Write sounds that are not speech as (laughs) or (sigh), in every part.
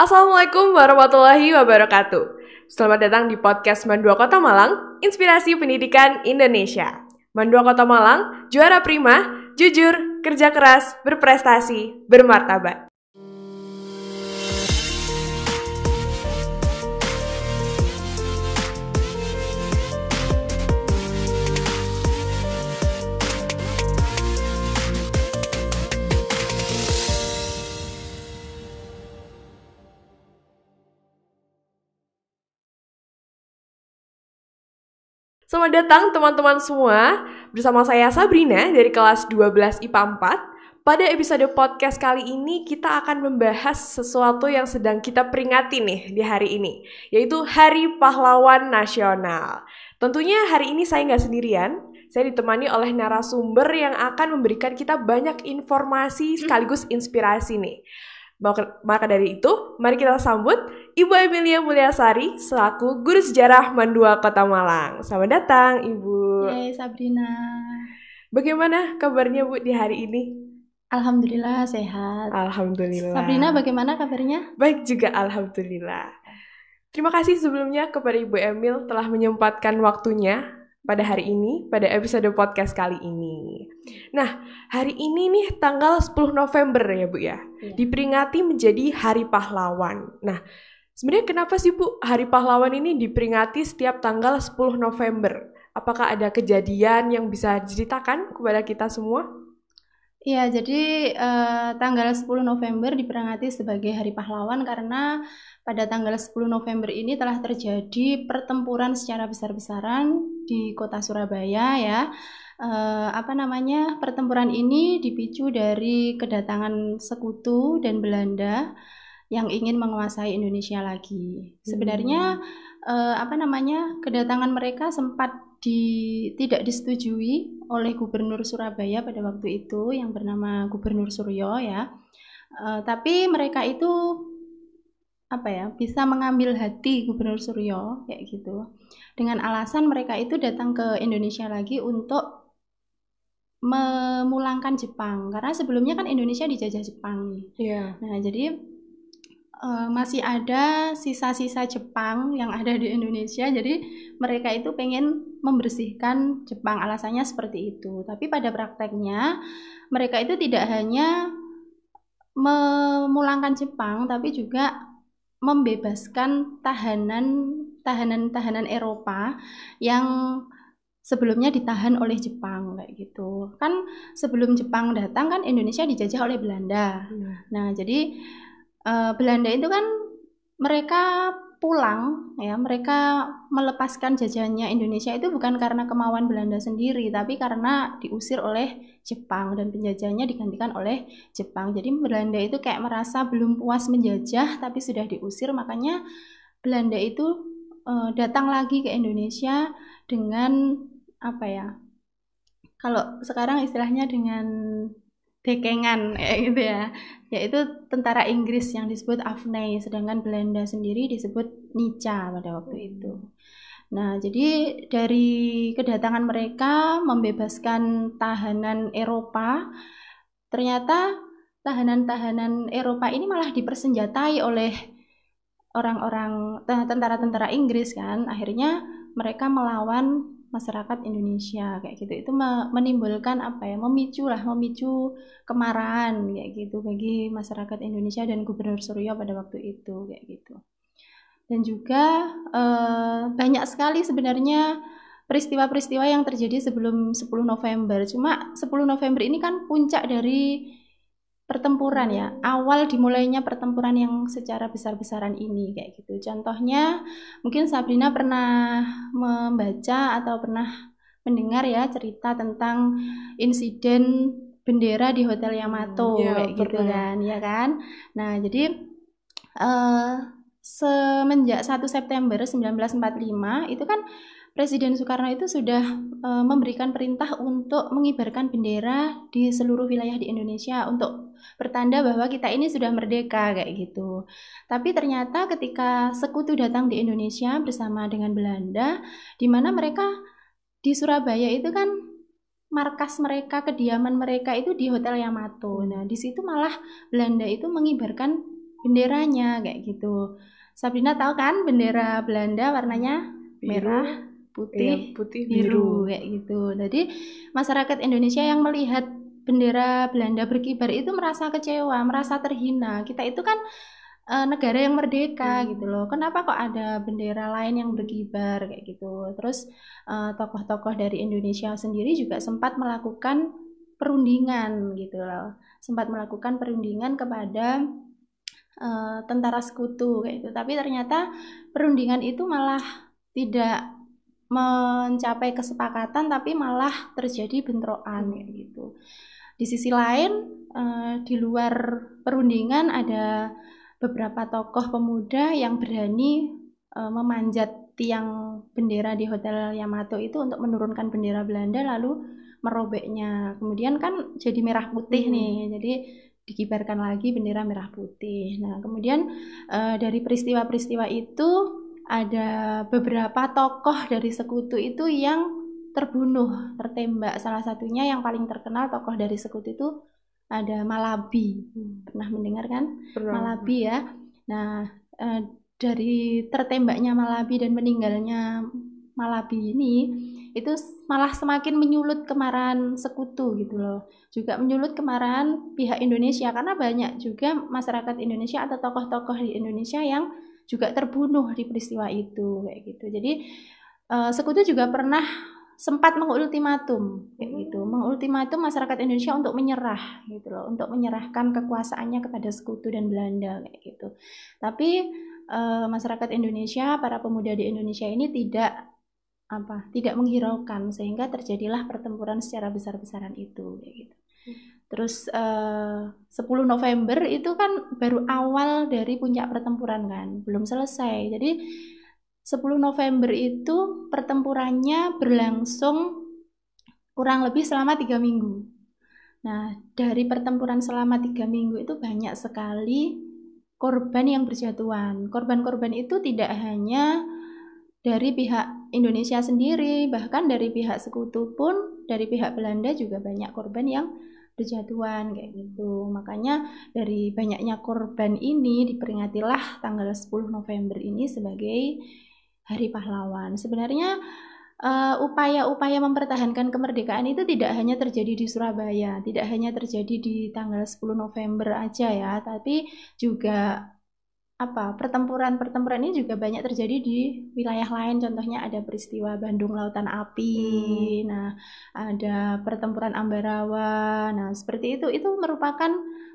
Assalamualaikum warahmatullahi wabarakatuh. Selamat datang di podcast Mandua Kota Malang, Inspirasi Pendidikan Indonesia. Mandua Kota Malang, juara prima, jujur, kerja keras, berprestasi, bermartabat. Selamat datang teman-teman semua bersama saya Sabrina dari kelas 12 IPA 4. Pada episode podcast kali ini kita akan membahas sesuatu yang sedang kita peringati nih di hari ini, yaitu Hari Pahlawan Nasional. Tentunya hari ini saya nggak sendirian, saya ditemani oleh narasumber yang akan memberikan kita banyak informasi hmm. sekaligus inspirasi nih. Maka dari itu, mari kita sambut Ibu Emilia Mulyasari selaku Guru Sejarah Mandua Kota Malang. Selamat datang, Ibu. Hey Sabrina. Bagaimana kabarnya, Bu, di hari ini? Alhamdulillah sehat. Alhamdulillah. Sabrina, bagaimana kabarnya? Baik juga, alhamdulillah. Terima kasih sebelumnya kepada Ibu Emil telah menyempatkan waktunya pada hari ini, pada episode podcast kali ini. Nah, hari ini nih tanggal 10 November ya Bu ya, ya. diperingati menjadi Hari Pahlawan. Nah, Sebenarnya kenapa sih Bu Hari Pahlawan ini diperingati setiap tanggal 10 November? Apakah ada kejadian yang bisa diceritakan kepada kita semua? Ya, jadi eh, tanggal 10 November diperingati sebagai Hari Pahlawan karena pada tanggal 10 November ini telah terjadi pertempuran secara besar-besaran di kota Surabaya ya. Eh, apa namanya? Pertempuran ini dipicu dari kedatangan sekutu dan Belanda yang ingin menguasai Indonesia lagi. Sebenarnya hmm. Eh, apa namanya kedatangan mereka sempat di, tidak disetujui oleh Gubernur Surabaya pada waktu itu yang bernama Gubernur Suryo ya. Eh, tapi mereka itu apa ya bisa mengambil hati Gubernur Suryo kayak gitu dengan alasan mereka itu datang ke Indonesia lagi untuk memulangkan Jepang karena sebelumnya kan Indonesia dijajah Jepang nih. Yeah. Nah jadi Eh, masih ada sisa-sisa Jepang yang ada di Indonesia. Jadi mereka itu pengen membersihkan Jepang, alasannya seperti itu. Tapi pada prakteknya mereka itu tidak hanya memulangkan Jepang, tapi juga membebaskan tahanan tahanan-tahanan Eropa yang sebelumnya ditahan oleh Jepang kayak gitu. Kan sebelum Jepang datang kan Indonesia dijajah oleh Belanda. Hmm. Nah, jadi uh, Belanda itu kan mereka pulang ya mereka melepaskan jajahannya Indonesia itu bukan karena kemauan Belanda sendiri tapi karena diusir oleh Jepang dan penjajahnya digantikan oleh Jepang jadi Belanda itu kayak merasa belum puas menjajah tapi sudah diusir makanya Belanda itu uh, datang lagi ke Indonesia dengan apa ya kalau sekarang istilahnya dengan dekengan (laughs) ya gitu ya yaitu tentara Inggris yang disebut Afney, sedangkan Belanda sendiri disebut Nica pada waktu hmm. itu Nah, jadi dari kedatangan mereka membebaskan tahanan Eropa, ternyata tahanan-tahanan Eropa ini malah dipersenjatai oleh orang-orang tentara-tentara Inggris kan. Akhirnya mereka melawan masyarakat Indonesia kayak gitu itu menimbulkan apa ya memicu lah memicu kemarahan kayak gitu bagi masyarakat Indonesia dan Gubernur Suryo pada waktu itu kayak gitu dan juga eh, banyak sekali sebenarnya peristiwa-peristiwa yang terjadi sebelum 10 November cuma 10 November ini kan puncak dari pertempuran ya awal dimulainya pertempuran yang secara besar-besaran ini kayak gitu contohnya mungkin Sabrina pernah membaca atau pernah mendengar ya cerita tentang insiden bendera di hotel Yamato hmm, ya, kayak gitu kan ya kan nah jadi uh, semenjak 1 September 1945 itu kan Presiden Soekarno itu sudah e, memberikan perintah untuk mengibarkan bendera di seluruh wilayah di Indonesia untuk pertanda bahwa kita ini sudah merdeka kayak gitu. Tapi ternyata ketika sekutu datang di Indonesia bersama dengan Belanda, di mana mereka di Surabaya itu kan markas mereka, kediaman mereka itu di Hotel Yamato. Nah, di situ malah Belanda itu mengibarkan benderanya kayak gitu. Sabrina tahu kan bendera Belanda warnanya iya. merah, putih, iya, putih biru. biru kayak gitu. Jadi masyarakat Indonesia yang melihat bendera Belanda berkibar itu merasa kecewa, merasa terhina. Kita itu kan e, negara yang merdeka hmm. gitu loh. Kenapa kok ada bendera lain yang berkibar kayak gitu? Terus tokoh eh, tokoh-tokoh dari Indonesia sendiri juga sempat melakukan perundingan gitu loh. Sempat melakukan perundingan kepada e, tentara sekutu kayak gitu. Tapi ternyata perundingan itu malah tidak mencapai kesepakatan tapi malah terjadi bentrokan gitu. Di sisi lain eh, di luar perundingan ada beberapa tokoh pemuda yang berani eh, memanjat tiang bendera di Hotel Yamato itu untuk menurunkan bendera Belanda lalu merobeknya. Kemudian kan jadi merah putih hmm. nih. Jadi dikibarkan lagi bendera merah putih. Nah, kemudian eh, dari peristiwa-peristiwa itu ada beberapa tokoh dari sekutu itu yang terbunuh, tertembak. Salah satunya yang paling terkenal tokoh dari sekutu itu ada Malabi. Hmm, pernah mendengar kan? Pernah. Malabi ya. Nah, eh, dari tertembaknya Malabi dan meninggalnya Malabi ini itu malah semakin menyulut kemarahan sekutu gitu loh. Juga menyulut kemarahan pihak Indonesia karena banyak juga masyarakat Indonesia atau tokoh-tokoh di Indonesia yang juga terbunuh di peristiwa itu kayak gitu. Jadi uh, Sekutu juga pernah sempat mengultimatum kayak gitu, hmm. mengultimatum masyarakat Indonesia untuk menyerah gitu loh, untuk menyerahkan kekuasaannya kepada Sekutu dan Belanda kayak gitu. Tapi uh, masyarakat Indonesia, para pemuda di Indonesia ini tidak apa, tidak menghiraukan sehingga terjadilah pertempuran secara besar-besaran itu kayak gitu. Hmm. Terus eh, uh, 10 November itu kan baru awal dari puncak pertempuran kan, belum selesai. Jadi 10 November itu pertempurannya berlangsung kurang lebih selama tiga minggu. Nah, dari pertempuran selama tiga minggu itu banyak sekali korban yang berjatuhan. Korban-korban itu tidak hanya dari pihak Indonesia sendiri, bahkan dari pihak sekutu pun, dari pihak Belanda juga banyak korban yang berjatuhan kayak gitu. Makanya dari banyaknya korban ini diperingatilah tanggal 10 November ini sebagai Hari Pahlawan. Sebenarnya eh, upaya-upaya uh, mempertahankan kemerdekaan itu tidak hanya terjadi di Surabaya, tidak hanya terjadi di tanggal 10 November aja ya, tapi juga apa pertempuran-pertempuran ini juga banyak terjadi di wilayah lain contohnya ada peristiwa Bandung Lautan Api hmm. nah ada pertempuran Ambarawa nah seperti itu itu merupakan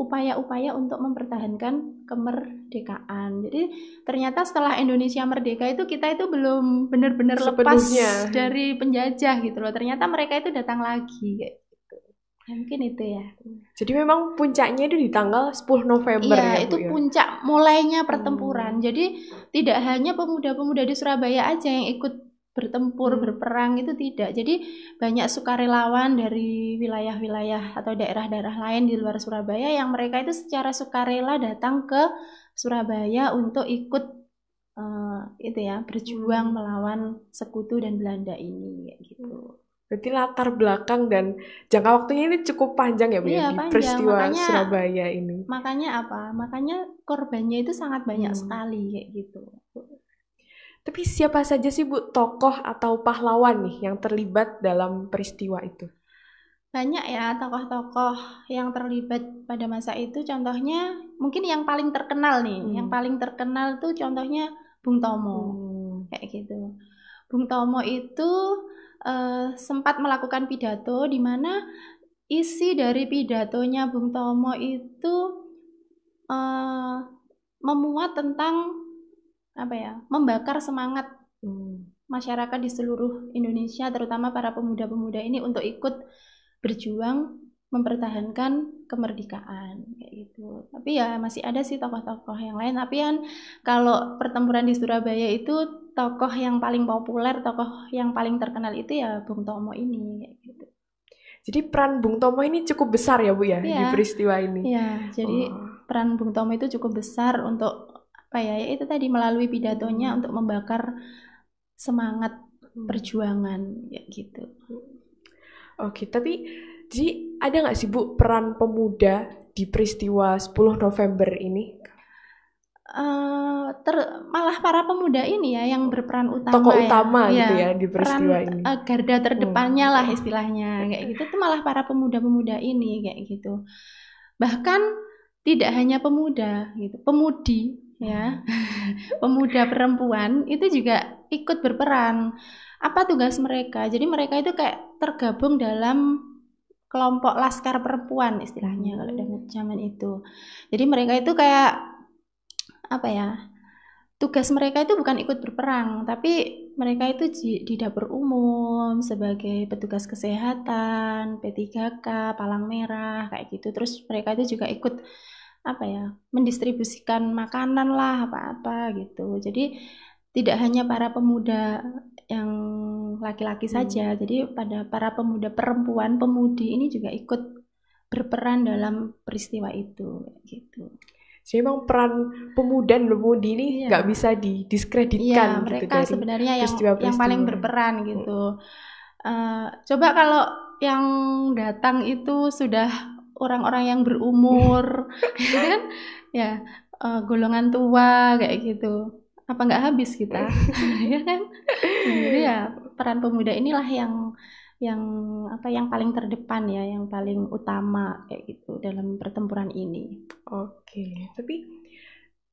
upaya-upaya untuk mempertahankan kemerdekaan jadi ternyata setelah Indonesia merdeka itu kita itu belum benar-benar lepas dari penjajah gitu loh ternyata mereka itu datang lagi ya mungkin itu ya jadi memang puncaknya itu di tanggal 10 November iya, ya itu ya? puncak mulainya hmm. pertempuran hmm. jadi tidak hanya pemuda-pemuda di Surabaya aja yang ikut bertempur hmm. berperang itu tidak jadi banyak sukarelawan dari wilayah-wilayah atau daerah-daerah lain di luar Surabaya yang mereka itu secara sukarela datang ke Surabaya untuk ikut uh, itu ya berjuang hmm. melawan sekutu dan Belanda ini gitu Berarti latar belakang dan jangka waktunya ini cukup panjang ya Bu ya, iya, ya di peristiwa makanya, Surabaya ini. Makanya apa? Makanya korbannya itu sangat banyak hmm. sekali kayak gitu. Tapi siapa saja sih Bu tokoh atau pahlawan nih yang terlibat dalam peristiwa itu? Banyak ya tokoh-tokoh yang terlibat pada masa itu. Contohnya mungkin yang paling terkenal nih, hmm. yang paling terkenal tuh contohnya Bung Tomo. Hmm. Kayak gitu. Bung Tomo itu Eh, sempat melakukan pidato di mana isi dari pidatonya Bung Tomo itu uh, memuat tentang apa ya membakar semangat hmm. masyarakat di seluruh Indonesia terutama para pemuda-pemuda ini untuk ikut berjuang mempertahankan kemerdekaan kayak gitu. Tapi ya masih ada sih tokoh-tokoh yang lain. Tapi kan kalau pertempuran di Surabaya itu tokoh yang paling populer, tokoh yang paling terkenal itu ya Bung Tomo ini kayak gitu. Jadi peran Bung Tomo ini cukup besar ya Bu ya, ya di iya. peristiwa ini. Iya, jadi oh. peran Bung Tomo itu cukup besar untuk apa ya? ya itu tadi melalui pidatonya hmm. untuk membakar semangat hmm. perjuangan kayak gitu. Oke, okay, tapi jadi ada nggak sih Bu peran pemuda di peristiwa 10 November ini? Uh, ter, malah para pemuda ini ya yang berperan utama Toko ya. utama ya, gitu ya di peristiwa peran, ini uh, garda terdepannya hmm. lah istilahnya kayak gitu Itu malah para pemuda-pemuda ini kayak gitu bahkan tidak hanya pemuda gitu pemudi ya (laughs) pemuda perempuan itu juga ikut berperan apa tugas mereka jadi mereka itu kayak tergabung dalam kelompok laskar perempuan istilahnya kalau hmm. zaman itu. Jadi mereka itu kayak apa ya? Tugas mereka itu bukan ikut berperang, tapi mereka itu di, di dapur umum sebagai petugas kesehatan, P3K, palang merah kayak gitu. Terus mereka itu juga ikut apa ya? mendistribusikan makanan lah apa-apa gitu. Jadi tidak hanya para pemuda yang laki-laki hmm. saja. Jadi pada para pemuda perempuan, pemudi ini juga ikut berperan dalam peristiwa itu gitu. Jadi memang peran pemuda dan pemudi ini iya. nggak iya. bisa didiskreditkan. Gitu iya, mereka gitu, sebenarnya yang yang paling berperan gitu. Hmm. Uh, coba kalau yang datang itu sudah orang-orang yang berumur, (laughs) gitu kan? ya uh, golongan tua kayak gitu. Apa nggak habis kita? (laughs) ya kan? jadi ya hmm. peran pemuda inilah yang yang apa yang paling terdepan ya, yang paling utama kayak gitu dalam pertempuran ini. Oke, tapi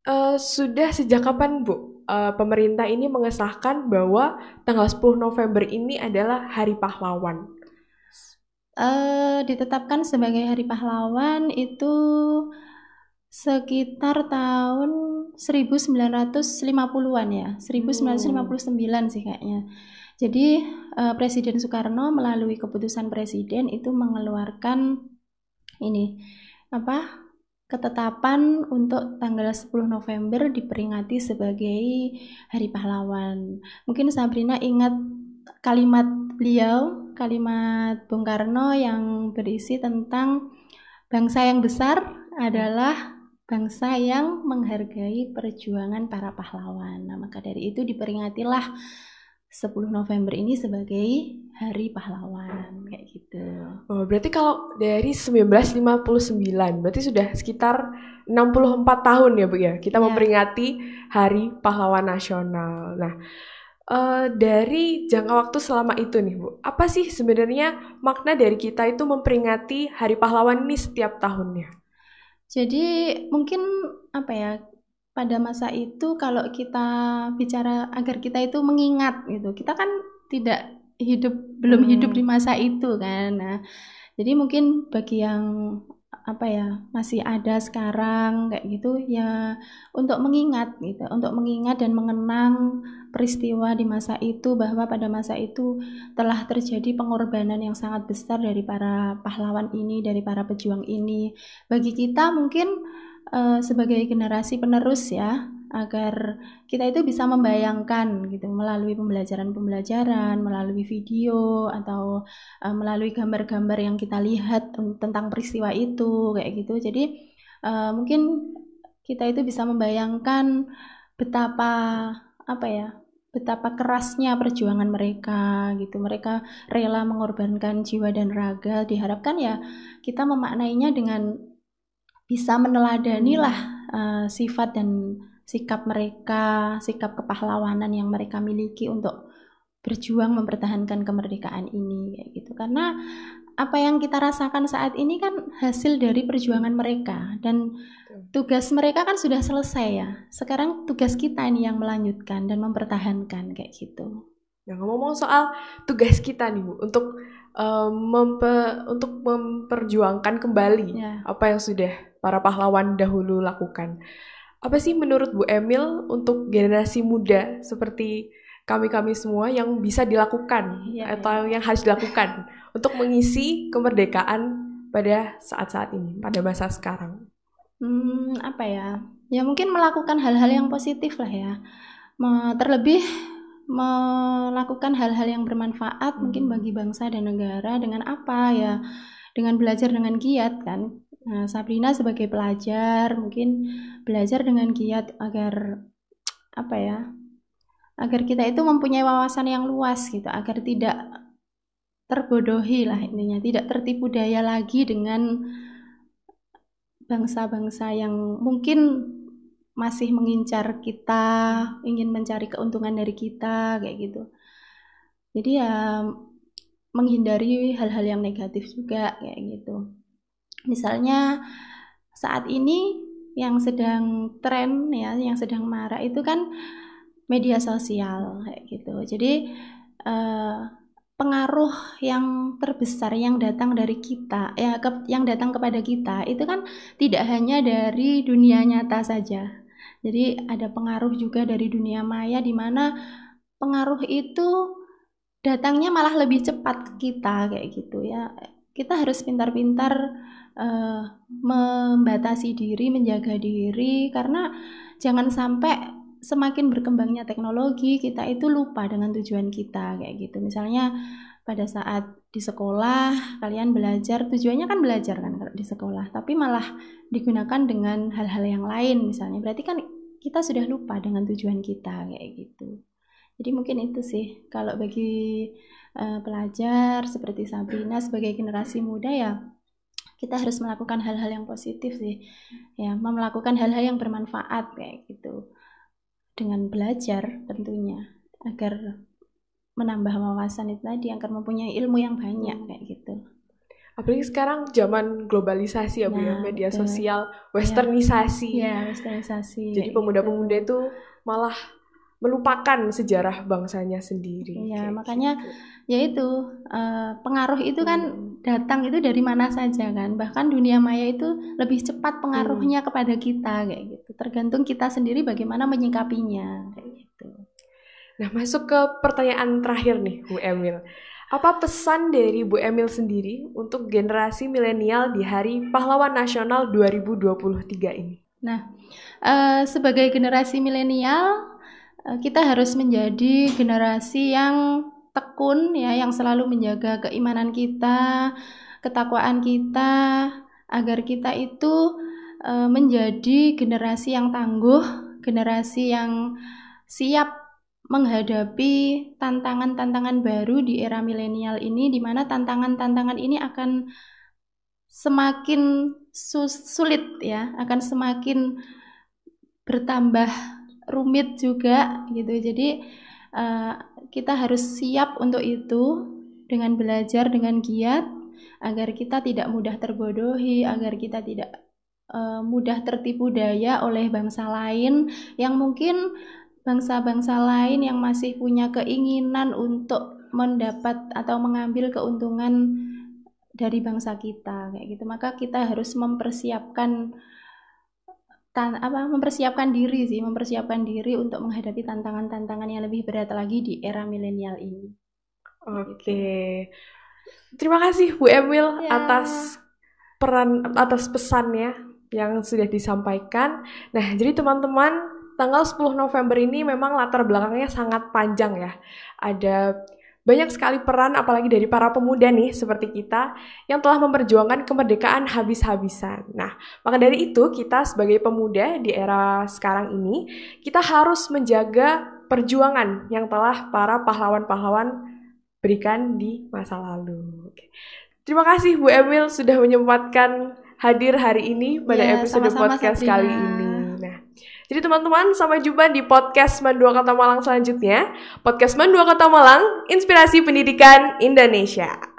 uh, sudah sejak kapan Bu uh, pemerintah ini mengesahkan bahwa tanggal 10 November ini adalah Hari Pahlawan? Uh, ditetapkan sebagai Hari Pahlawan itu sekitar tahun 1950-an ya, 1959 sih kayaknya. Jadi uh, Presiden Soekarno melalui keputusan Presiden itu mengeluarkan ini apa ketetapan untuk tanggal 10 November diperingati sebagai Hari Pahlawan. Mungkin Sabrina ingat kalimat beliau, kalimat Bung Karno yang berisi tentang bangsa yang besar adalah bangsa yang menghargai perjuangan para pahlawan. Nah, maka dari itu diperingatilah 10 November ini sebagai Hari Pahlawan kayak gitu. Oh, berarti kalau dari 1959 berarti sudah sekitar 64 tahun ya Bu ya kita ya. memperingati Hari Pahlawan Nasional. Nah, uh, dari jangka waktu selama itu nih Bu, apa sih sebenarnya makna dari kita itu memperingati Hari Pahlawan ini setiap tahunnya? Jadi mungkin apa ya pada masa itu kalau kita bicara agar kita itu mengingat gitu. Kita kan tidak hidup belum hmm. hidup di masa itu kan. Nah, jadi mungkin bagi yang apa ya masih ada sekarang kayak gitu ya untuk mengingat gitu untuk mengingat dan mengenang peristiwa di masa itu bahwa pada masa itu telah terjadi pengorbanan yang sangat besar dari para pahlawan ini dari para pejuang ini bagi kita mungkin uh, sebagai generasi penerus ya agar kita itu bisa membayangkan gitu melalui pembelajaran-pembelajaran, melalui video atau uh, melalui gambar-gambar yang kita lihat tentang peristiwa itu kayak gitu. Jadi uh, mungkin kita itu bisa membayangkan betapa apa ya betapa kerasnya perjuangan mereka gitu mereka rela mengorbankan jiwa dan raga diharapkan ya kita memaknainya dengan bisa meneladani lah uh, eh, sifat dan sikap mereka, sikap kepahlawanan yang mereka miliki untuk berjuang mempertahankan kemerdekaan ini kayak gitu. Karena apa yang kita rasakan saat ini kan hasil dari perjuangan mereka dan tugas mereka kan sudah selesai ya. Sekarang tugas kita ini yang melanjutkan dan mempertahankan kayak gitu. Nah, ngomong soal tugas kita nih Bu untuk um, mempe, untuk memperjuangkan kembali ya. apa yang sudah para pahlawan dahulu lakukan apa sih menurut Bu Emil untuk generasi muda seperti kami-kami semua yang bisa dilakukan ya, atau yang harus dilakukan untuk mengisi kemerdekaan pada saat-saat ini, pada masa sekarang? Hmm, apa ya? Ya mungkin melakukan hal-hal yang positif lah ya. Terlebih melakukan hal-hal yang bermanfaat hmm. mungkin bagi bangsa dan negara dengan apa ya? Dengan belajar dengan giat kan Nah, Sabrina sebagai pelajar mungkin belajar dengan giat agar apa ya? Agar kita itu mempunyai wawasan yang luas gitu, agar tidak terbodohi lah intinya, tidak tertipu daya lagi dengan bangsa-bangsa yang mungkin masih mengincar kita, ingin mencari keuntungan dari kita kayak gitu. Jadi ya menghindari hal-hal yang negatif juga kayak gitu misalnya saat ini yang sedang tren ya yang sedang marah itu kan media sosial kayak gitu jadi eh, pengaruh yang terbesar yang datang dari kita ya ke, yang datang kepada kita itu kan tidak hanya dari dunia nyata saja jadi ada pengaruh juga dari dunia maya di mana pengaruh itu datangnya malah lebih cepat ke kita kayak gitu ya kita harus pintar-pintar uh, membatasi diri, menjaga diri, karena jangan sampai semakin berkembangnya teknologi kita itu lupa dengan tujuan kita kayak gitu. Misalnya pada saat di sekolah kalian belajar tujuannya kan belajar kan kalau di sekolah, tapi malah digunakan dengan hal-hal yang lain misalnya. Berarti kan kita sudah lupa dengan tujuan kita kayak gitu. Jadi mungkin itu sih kalau bagi uh, pelajar seperti Sabrina sebagai generasi muda ya kita harus melakukan hal-hal yang positif sih. Ya, melakukan hal-hal yang bermanfaat kayak gitu. Dengan belajar tentunya agar menambah wawasan itu tadi agar mempunyai ilmu yang banyak hmm. kayak gitu. Apalagi sekarang zaman globalisasi ya Bu ya, ya media sosial, ya. westernisasi. ya westernisasi. Jadi pemuda-pemuda gitu. itu malah melupakan sejarah bangsanya sendiri. Iya, makanya gitu. yaitu eh, pengaruh itu kan hmm. datang itu dari mana saja kan. Bahkan dunia maya itu lebih cepat pengaruhnya hmm. kepada kita kayak gitu. Tergantung kita sendiri bagaimana menyikapinya kayak gitu. Nah, masuk ke pertanyaan terakhir nih, Bu Emil. Apa pesan dari Bu Emil sendiri untuk generasi milenial di Hari Pahlawan Nasional 2023 ini? Nah, uh, sebagai generasi milenial Eh, kita harus menjadi generasi yang tekun ya yang selalu menjaga keimanan kita, ketakwaan kita agar kita itu uh, menjadi generasi yang tangguh, generasi yang siap menghadapi tantangan-tantangan baru di era milenial ini di mana tantangan-tantangan ini akan semakin sulit ya, akan semakin bertambah rumit juga gitu. Jadi uh, kita harus siap untuk itu dengan belajar dengan giat agar kita tidak mudah terbodohi, agar kita tidak uh, mudah tertipu daya oleh bangsa lain yang mungkin bangsa-bangsa lain yang masih punya keinginan untuk mendapat atau mengambil keuntungan dari bangsa kita kayak gitu. Maka kita harus mempersiapkan apa mempersiapkan diri sih, mempersiapkan diri untuk menghadapi tantangan-tantangan yang lebih berat lagi di era milenial ini. Oke. Okay. Gitu. Terima kasih Bu Emil yeah. atas peran atas pesannya yang sudah disampaikan. Nah, jadi teman-teman, tanggal 10 November ini memang latar belakangnya sangat panjang ya. Ada banyak sekali peran apalagi dari para pemuda nih seperti kita yang telah memperjuangkan kemerdekaan habis-habisan. Nah, maka dari itu kita sebagai pemuda di era sekarang ini, kita harus menjaga perjuangan yang telah para pahlawan-pahlawan berikan di masa lalu. Oke. Terima kasih Bu Emil sudah menyempatkan hadir hari ini pada ya, episode sama -sama podcast Sabrina. kali ini. Jadi teman-teman, sampai jumpa di podcast Mandua Kata Malang selanjutnya. Podcast Mandua Kata Malang, Inspirasi Pendidikan Indonesia.